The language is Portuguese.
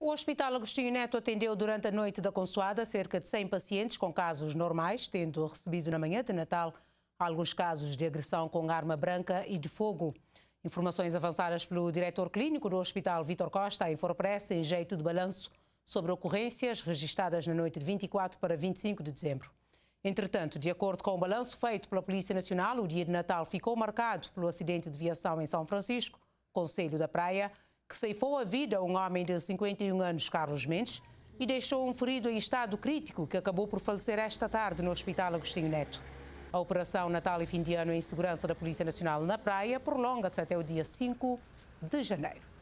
O Hospital Agostinho Neto atendeu durante a noite da consoada cerca de 100 pacientes com casos normais, tendo recebido na manhã de Natal alguns casos de agressão com arma branca e de fogo. Informações avançadas pelo diretor clínico do Hospital Vitor Costa, em Forpressa, em jeito de balanço sobre ocorrências registadas na noite de 24 para 25 de dezembro. Entretanto, de acordo com o balanço feito pela Polícia Nacional, o dia de Natal ficou marcado pelo acidente de viação em São Francisco, Conselho da Praia, que ceifou a vida a um homem de 51 anos, Carlos Mendes, e deixou um ferido em estado crítico que acabou por falecer esta tarde no Hospital Agostinho Neto. A Operação Natal e Fim de Ano em Segurança da Polícia Nacional na Praia prolonga-se até o dia 5 de janeiro.